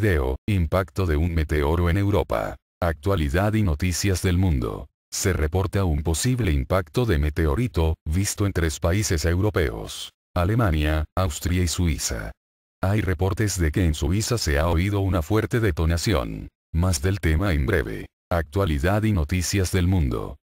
video, impacto de un meteoro en Europa. Actualidad y noticias del mundo. Se reporta un posible impacto de meteorito, visto en tres países europeos. Alemania, Austria y Suiza. Hay reportes de que en Suiza se ha oído una fuerte detonación. Más del tema en breve. Actualidad y noticias del mundo.